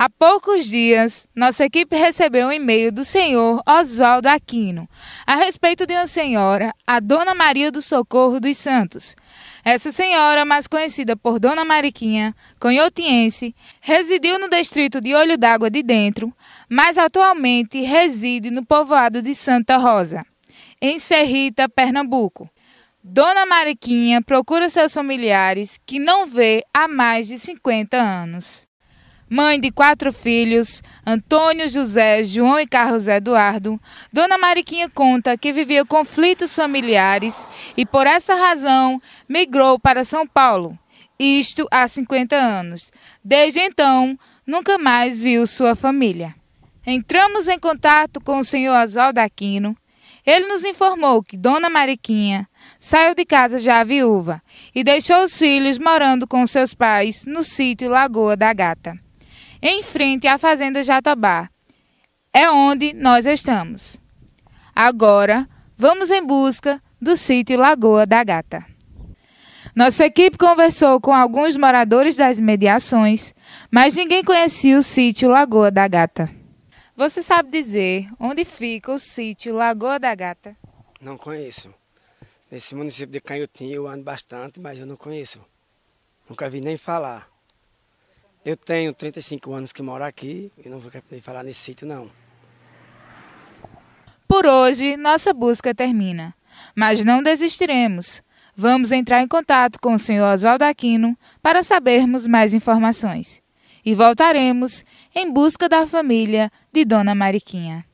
Há poucos dias, nossa equipe recebeu um e-mail do senhor Oswaldo Aquino a respeito de uma senhora, a Dona Maria do Socorro dos Santos. Essa senhora, mais conhecida por Dona Mariquinha, canhotiense, residiu no distrito de Olho d'Água de Dentro, mas atualmente reside no povoado de Santa Rosa, em Serrita, Pernambuco. Dona Mariquinha procura seus familiares que não vê há mais de 50 anos mãe de quatro filhos, Antônio José, João e Carlos Eduardo, Dona Mariquinha conta que vivia conflitos familiares e, por essa razão, migrou para São Paulo, isto há 50 anos. Desde então, nunca mais viu sua família. Entramos em contato com o senhor Oswaldo Aquino. Ele nos informou que Dona Mariquinha saiu de casa já viúva e deixou os filhos morando com seus pais no sítio Lagoa da Gata em frente à Fazenda Jatobá. É onde nós estamos. Agora, vamos em busca do sítio Lagoa da Gata. Nossa equipe conversou com alguns moradores das imediações, mas ninguém conhecia o sítio Lagoa da Gata. Você sabe dizer onde fica o sítio Lagoa da Gata? Não conheço. Nesse município de Canhotinho eu ando bastante, mas eu não conheço. Nunca vi nem falar. Eu tenho 35 anos que moro aqui e não vou querer falar nesse sítio, não. Por hoje, nossa busca termina. Mas não desistiremos. Vamos entrar em contato com o senhor Oswaldo Aquino para sabermos mais informações. E voltaremos em busca da família de Dona Mariquinha.